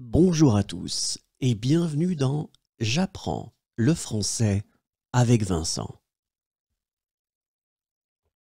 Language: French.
Bonjour à tous et bienvenue dans J'apprends le français avec Vincent.